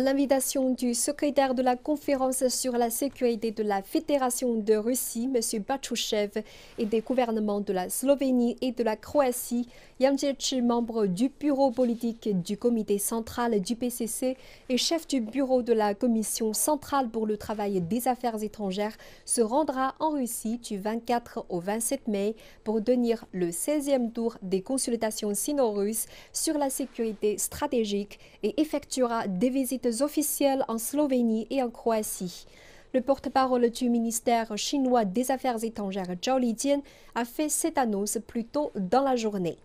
l'invitation du secrétaire de la conférence sur la sécurité de la Fédération de Russie, M. Batchouchev, et des gouvernements de la Slovénie et de la Croatie, Yamtich, membre du bureau politique du comité central du PCC et chef du bureau de la commission centrale pour le travail des affaires étrangères, se rendra en Russie du 24 au 27 mai pour tenir le 16e tour des consultations sino-russes sur la sécurité stratégique et effectuera des visites officielles en Slovénie et en Croatie. Le porte-parole du ministère chinois des Affaires étrangères Zhao Lijian a fait cette annonce plus tôt dans la journée.